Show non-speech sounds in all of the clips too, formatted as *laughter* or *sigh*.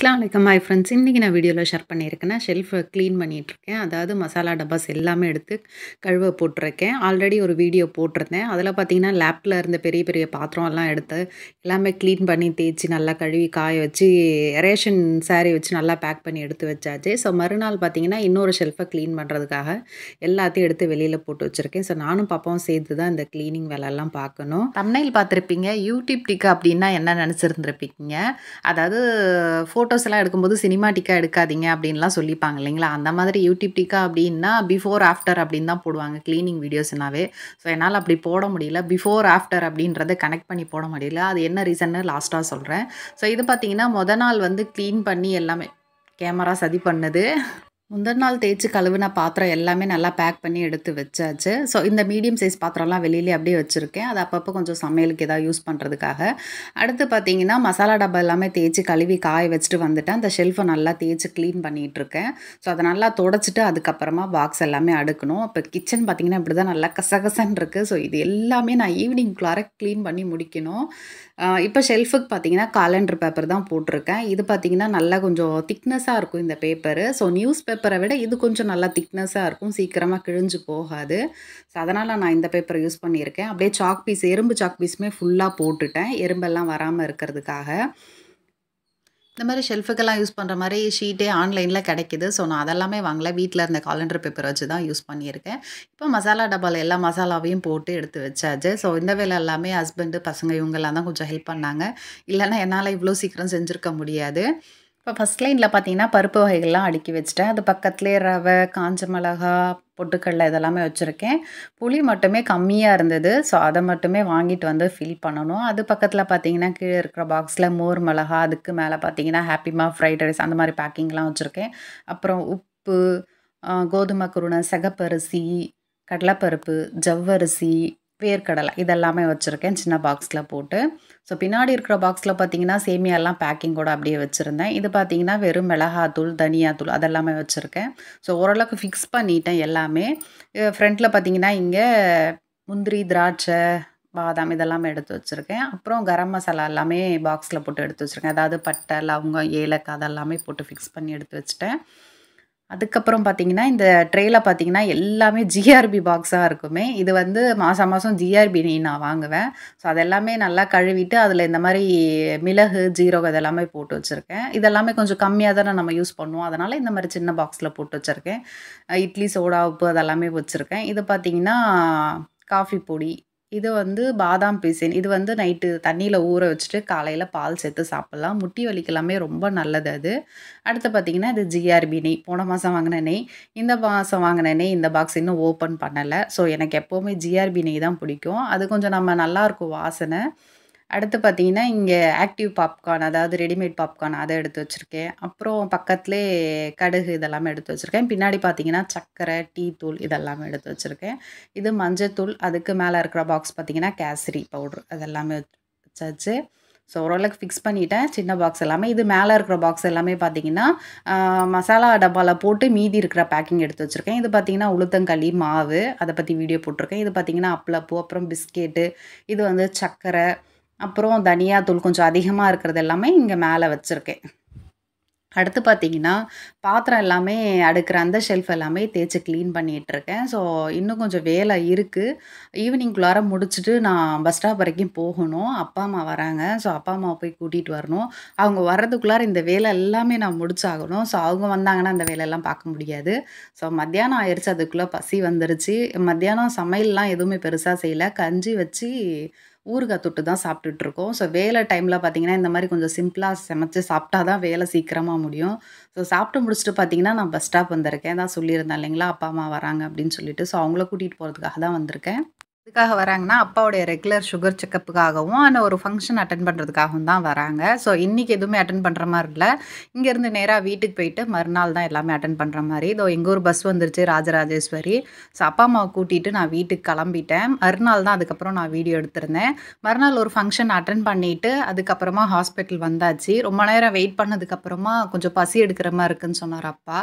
அஸ்லாமலைக்கம் my friends இன்றைக்கி நான் வீடியோவில் ஷேர் பண்ணியிருக்கேன்னா ஷெல்ஃபை க்ளீன் பண்ணிகிட்ருக்கேன் அதாவது மசாலா டப்பாஸ் எல்லாமே எடுத்து கழுவ போட்டிருக்கேன் ஆல்ரெடி ஒரு வீடியோ போட்டிருந்தேன் அதில் பார்த்திங்கன்னா லேப்பில் இருந்த பெரிய பெரிய பாத்திரம்லாம் எடுத்து எல்லாமே க்ளீன் பண்ணி தேய்ச்சி நல்லா கழுவி காய வச்சு ரேஷன் சாரி வச்சு நல்லா பேக் பண்ணி எடுத்து வச்சாச்சு ஸோ மறுநாள் பார்த்திங்கன்னா இன்னொரு ஷெல்ஃபை க்ளீன் பண்ணுறதுக்காக எல்லாத்தையும் எடுத்து வெளியில் போட்டு வச்சுருக்கேன் ஸோ நானும் பாப்பாவும் சேர்த்து தான் இந்த க்ளீனிங் வேலையெல்லாம் பார்க்கணும் தமிழில் பார்த்துருப்பீங்க யூடியூப் டிக்கா அப்படின்னா என்ன நினச்சிருந்துருப்பீங்க அதாவது ஃபோட்டோ ஃபோட்டோஸ் எல்லாம் எடுக்கும்போது சினிமாட்டிக்காக எடுக்காதீங்க அப்படின்லாம் சொல்லிப்பாங்க இல்லைங்களா அந்த மாதிரி யூடியூப் டிக்கா அப்படின்னா பிஃபோர் ஆஃப்டர் அப்படின்னு தான் போடுவாங்க க்ளீனிங் வீடியோஸ்னாவே ஸோ என்னால் அப்படி போட முடியல பிஃபோர் ஆஃப்டர் அப்படின்றத கனெக்ட் பண்ணி போட முடியல அது என்ன ரீசன்னு லாஸ்ட்டாக சொல்கிறேன் ஸோ இது பார்த்தீங்கன்னா மொதல் நாள் வந்து க்ளீன் பண்ணி எல்லாமே கேமரா சதி பண்ணது முந்தின நாள் தேய்ச்சி கழுவின பாத்திரம் எல்லாமே நல்லா பேக் பண்ணி எடுத்து வச்சாச்சு ஸோ இந்த மீடியம் சைஸ் பாத்திரம்லாம் வெளியிலே அப்படியே வச்சுருக்கேன் அது அப்பப்போ கொஞ்சம் சமையலுக்கு ஏதாவது யூஸ் பண்ணுறதுக்காக அடுத்து பார்த்தீங்கன்னா மசாலா டப்பா எல்லாமே தேய்ச்சி கழுவி காய வச்சுட்டு வந்துட்டேன் அந்த ஷெல்ஃபை நல்லா தேய்ச்சி க்ளீன் இருக்கேன் ஸோ அதை நல்லா தொடச்சிட்டு அதுக்கப்புறமா பாக்ஸ் எல்லாமே அடுக்கணும் இப்போ கிச்சன் பார்த்திங்கன்னா இப்படி தான் நல்லா கசகசன் இருக்குது ஸோ இது எல்லாமே நான் ஈவினிங்குள்ளார க்ளீன் பண்ணி முடிக்கணும் இப்போ ஷெல்ஃபுக்கு பார்த்தீங்கன்னா காலண்டர் பேப்பர் தான் போட்டிருக்கேன் இது பார்த்திங்கன்னா நல்லா கொஞ்சம் திக்னஸாக இருக்கும் இந்த பேப்பரு ஸோ நியூஸ் பேப்பர் பேப்பரை விட இது கொஞ்சம் நல்லா திக்னஸாக இருக்கும் சீக்கிரமாக கிழிஞ்சு போகாது ஸோ அதனால் நான் இந்த பேப்பரை யூஸ் பண்ணியிருக்கேன் அப்படியே சாக் பீஸ் எறும்பு சாக் பீஸுமே ஃபுல்லாக போட்டுட்டேன் எறும்பெல்லாம் வராமல் இருக்கிறதுக்காக இந்த மாதிரி ஷெல்ஃபுக்கெல்லாம் யூஸ் பண்ணுற மாதிரி ஷீட்டே ஆன்லைனில் கிடைக்கிது ஸோ நான் அதெல்லாமே வாங்கல வீட்டில் இருந்த காலண்டர் பேப்பர் வச்சு தான் யூஸ் பண்ணியிருக்கேன் இப்போ மசாலா டப்பாவில் எல்லா மசாலாவையும் போட்டு எடுத்து வச்சாச்சு ஸோ இந்த வேலை எல்லாமே ஹஸ்பண்டு பசங்க இவங்கெல்லாம் தான் கொஞ்சம் ஹெல்ப் பண்ணாங்க இல்லைன்னா என்னால் இவ்வளோ சீக்கிரம் செஞ்சுருக்க முடியாது இப்போ ஃபஸ்ட் லைனில் பார்த்தீங்கன்னா பருப்பு வகைகள்லாம் அடுக்கி வச்சுட்டேன் அது பக்கத்துலேயே ரவை காஞ்ச மிளகா பொட்டுக்கடலை இதெல்லாமே வச்சுருக்கேன் புளி மட்டுமே கம்மியாக இருந்தது ஸோ அதை மட்டுமே வாங்கிட்டு வந்து ஃபில் பண்ணணும் அது பக்கத்தில் பார்த்தீங்கன்னா கீழே இருக்கிற பாக்ஸில் மோர் மிளகா அதுக்கு மேலே பார்த்தீங்கன்னா ஹாப்பிமா ஃப்ரைட் ரைஸ் அந்த மாதிரி பேக்கிங்லாம் வச்சுருக்கேன் அப்புறம் உப்பு கோதுமை குருணை செகப்பரிசி கடலைப்பருப்பு ஜவ்வரிசி வேர்க்கடலை இதெல்லாமே வச்சுருக்கேன் சின்ன பாக்ஸில் போட்டு ஸோ பின்னாடி இருக்கிற பாக்ஸில் பார்த்தீங்கன்னா சேமியாலாம் பேக்கிங் கூட அப்படியே வச்சுருந்தேன் இது பார்த்தீங்கன்னா வெறும் மிளகாத்தூள் தனியாத்தூள் அதெல்லாமே வச்சுருக்கேன் ஸோ ஓரளவுக்கு ஃபிக்ஸ் பண்ணிட்டேன் எல்லாமே ஃப்ரண்ட்டில் பார்த்தீங்கன்னா இங்கே முந்திரி திராட்சை பாதாம் இதெல்லாமே எடுத்து வச்சுருக்கேன் அப்புறம் கரம் மசாலா எல்லாமே பாக்ஸில் போட்டு எடுத்து வச்சுருக்கேன் அதாவது பட்டை லவங்கம் ஏலக்காய் அதெல்லாமே போட்டு ஃபிக்ஸ் பண்ணி எடுத்து வச்சுட்டேன் அதுக்கப்புறம் பார்த்தீங்கன்னா இந்த ட்ரேயில் பார்த்தீங்கன்னா எல்லாமே ஜிஆர்பி பாக்ஸாக இருக்குமே இது வந்து மாதம் மாதம் ஜிஆர்பி நான் வாங்குவேன் ஸோ அதெல்லாமே நல்லா கழுவிட்டு அதில் இந்த மாதிரி மிளகு ஜீரகம் இதெல்லாமே போட்டு வச்சுருக்கேன் இதெல்லாமே கொஞ்சம் கம்மியாக தானே நம்ம யூஸ் பண்ணுவோம் அதனால் இந்த மாதிரி சின்ன பாக்ஸில் போட்டு வச்சுருக்கேன் இட்லி சோடா உப்பு அதெல்லாமே வச்சுருக்கேன் இது பார்த்தீங்கன்னா காஃபி பொடி இது வந்து பாதாம் பிசின் இது வந்து நைட்டு தண்ணியில் ஊற வச்சுட்டு காலையில் பால் சேர்த்து சாப்பிட்லாம் முட்டி வலிக்கெல்லாமே ரொம்ப நல்லது அது அடுத்து பார்த்திங்கன்னா இது ஜிஆர்பி நெய் போன மாதம் வாங்கின நெய் இந்த மாதம் வாங்கின நெய் இந்த பாக்ஸ் இன்னும் ஓப்பன் பண்ணலை ஸோ எனக்கு எப்போவுமே ஜிஆர்பி நெய் தான் பிடிக்கும் அது கொஞ்சம் நம்ம நல்லாயிருக்கும் வாசனை அடுத்து பார்த்தீங்கன்னா இங்கே ஆக்டிவ் பாப்கார்ன் அதாவது ரெடிமேட் பாப்கார்ன் அதை எடுத்து வச்சுருக்கேன் அப்புறம் பக்கத்துலேயே கடுகு இதெல்லாமே எடுத்து வச்சுருக்கேன் பின்னாடி பார்த்தீங்கன்னா சர்க்கரை டீ தூள் இதெல்லாமே எடுத்து வச்சுருக்கேன் இது மஞ்சத்தூள் அதுக்கு மேலே இருக்கிற பாக்ஸ் பார்த்தீங்கன்னா கேசரி பவுட்ரு அதெல்லாமே வச்சாச்சு ஸோ ஓரளவுக்கு ஃபிக்ஸ் பண்ணிவிட்டேன் சின்ன பாக்ஸ் எல்லாமே இது மேலே இருக்கிற பாக்ஸ் எல்லாமே பார்த்தீங்கன்னா மசாலா டப்பாவில் போட்டு மீதி இருக்கிற பேக்கிங் எடுத்து வச்சுருக்கேன் இது பார்த்திங்கன்னா உளுத்தங்களி மாவு அதை பற்றி வீடியோ போட்டிருக்கேன் இது பார்த்திங்கன்னா அப்பளப்பூ அப்புறம் பிஸ்கெட்டு இது வந்து சர்க்கரை அப்புறம் தனியாத்தூள் கொஞ்சம் அதிகமாக இருக்கிறது எல்லாமே இங்கே மேலே வச்சுருக்கேன் அடுத்து பார்த்தீங்கன்னா பாத்திரம் எல்லாமே அடுக்கிற அந்த ஷெல்ஃப் எல்லாமே தேய்ச்சி க்ளீன் பண்ணிகிட்ருக்கேன் ஸோ இன்னும் கொஞ்சம் வேலை இருக்குது ஈவினிங்குள்ளார முடிச்சுட்டு நான் பஸ் ஸ்டாப் வரைக்கும் போகணும் அப்பா அம்மா வராங்க ஸோ அப்பா அம்மாவை போய் கூட்டிகிட்டு வரணும் அவங்க வர்றதுக்குள்ளார இந்த வேலை எல்லாமே நான் முடிச்சாகணும் ஸோ அவங்க வந்தாங்கன்னா அந்த வேலையெல்லாம் பார்க்க முடியாது ஸோ மத்தியானம் ஆயிடுச்சு அதுக்குள்ளே பசி வந்துருச்சு மத்தியானம் சமையல்லாம் எதுவுமே பெருசாக செய்யலை கஞ்சி வச்சு ஊறுகாய் தொட்டு தான் சாப்பிட்டுட்ருக்கோம் ஸோ வேலை டைமில் பார்த்திங்கன்னா இந்த மாதிரி கொஞ்சம் சிம்பிளாக சமைச்சு சாப்பிட்டா தான் வேலை சீக்கிரமாக முடியும் ஸோ சாப்பிட்டு முடிச்சுட்டு பார்த்திங்கன்னா நான் பஸ் ஸ்டாப் வந்திருக்கேன் தான் சொல்லியிருந்தேன் இல்லைங்களா அப்பா அம்மா வராங்க அப்படின்னு சொல்லிட்டு ஸோ அவங்கள கூட்டிகிட்டு போகிறதுக்காக தான் வந்திருக்கேன் எதுக்காக வராங்கன்னா அப்பாவுடைய ரெகுலர் சுகர் செக்கப்புக்காகவும் ஆனால் ஒரு ஃபங்க்ஷன் அட்டன் பண்ணுறதுக்காகவும் தான் வராங்க ஸோ இன்றைக்கி எதுவுமே அட்டன் பண்ணுற மாதிரி இல்லை இங்கேருந்து நேராக வீட்டுக்கு போயிட்டு மறுநாள் தான் எல்லாமே அட்டன் பண்ணுற மாதிரி இதோ எங்கள் ஊர் பஸ் வந்துருச்சு ராஜராஜேஸ்வரி ஸோ அப்பா அம்மாவை கூட்டிகிட்டு நான் வீட்டுக்கு கிளம்பிட்டேன் மறுநாள் தான் அதுக்கப்புறம் நான் வீடியோ எடுத்திருந்தேன் மறுநாள் ஒரு ஃபங்க்ஷன் அட்டன் பண்ணிவிட்டு அதுக்கப்புறமா ஹாஸ்பிட்டல் வந்தாச்சு ரொம்ப நேரம் வெயிட் பண்ணதுக்கப்புறமா கொஞ்சம் பசி எடுக்கிற மாதிரி இருக்குன்னு சொன்னார் அப்பா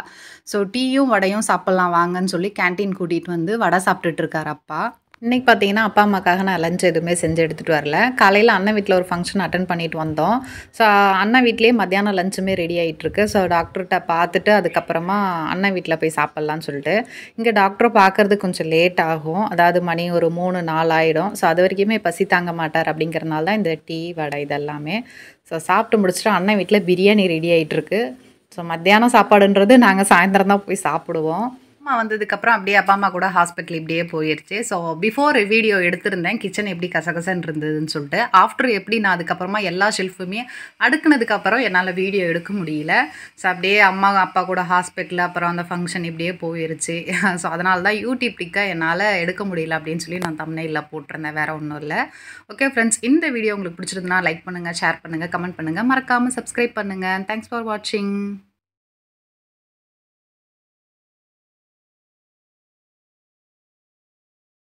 ஸோ டீயும் வடையும் சாப்பிட்லாம் வாங்கன்னு சொல்லி கேன்டீன் கூட்டிகிட்டு வந்து வடை சாப்பிட்டுட்டு இருக்கார் அப்பா இன்றைக்கி பார்த்தீங்கன்னா அப்பா அம்மாக்காக நான் லஞ்ச் எதுவுமே செஞ்சு எடுத்துகிட்டு வரல காலையில் அண்ணன் வீட்டில் ஒரு ஃபங்க்ஷன் அட்டன் பண்ணிட்டு வந்தோம் ஸோ அண்ணன் வீட்லேயே மத்தியானம் லஞ்சுமே ரெடி ஆகிட்டுருக்கு ஸோ டாக்டர்கிட்ட பார்த்துட்டு அதுக்கப்புறமா அண்ணன் வீட்டில் போய் சாப்பிட்லான்னு சொல்லிட்டு இங்கே டாக்டரை பார்க்குறது கொஞ்சம் லேட் ஆகும் அதாவது மணி ஒரு மூணு நாள் ஆகிடும் ஸோ அது வரைக்குமே பசி தாங்க மாட்டார் அப்படிங்கிறனால தான் இந்த டீ வடை இதெல்லாமே ஸோ சாப்பிட்டு முடிச்சுட்டு அண்ணன் வீட்டில் பிரியாணி ரெடி ஆகிட்டுருக்கு ஸோ மத்தியானம் சாப்பாடுன்றது நாங்கள் சாயந்தரம் தான் போய் சாப்பிடுவோம் அம்மா வந்ததுக்கப்புறம் அப்படியே அப்பா அம்மா கூட ஹாஸ்பிட்டல் இப்படியே போயிருச்சு ஸோ பிஃபோர் வீடியோ எடுத்திருந்தேன் கிச்சன் எப்படி கசகசன் இருந்ததுன்னு சொல்லிட்டு ஆஃப்டர் எப்படி நான் அதுக்கப்புறமா எல்லா ஷெல்ஃபுமே அடுக்குனதுக்கப்புறம் என்னால் வீடியோ எடுக்க முடியல ஸோ அப்படியே அம்மா அப்பா கூட ஹாஸ்பிட்டல் அப்புறம் அந்த ஃபங்க்ஷன் இப்படியே போயிருச்சு ஸோ *laughs* அதனால தான் யூடியூப் டிக்காக என்னால் எடுக்க முடியல அப்படின்னு சொல்லி நான் தமிழில் போட்டிருந்தேன் வேறு ஒன்றும் இல்லை ஓகே ஃப்ரெண்ட்ஸ் இந்த வீடியோ உங்களுக்கு பிடிச்சிருந்தனா லைக் பண்ணுங்கள் ஷேர் பண்ணுங்கள் கமெண்ட் பண்ணுங்கள் மறக்காமல் சப்ஸ்கிரைப் பண்ணுங்கள் தேங்க்ஸ் ஃபார் வாட்சிங்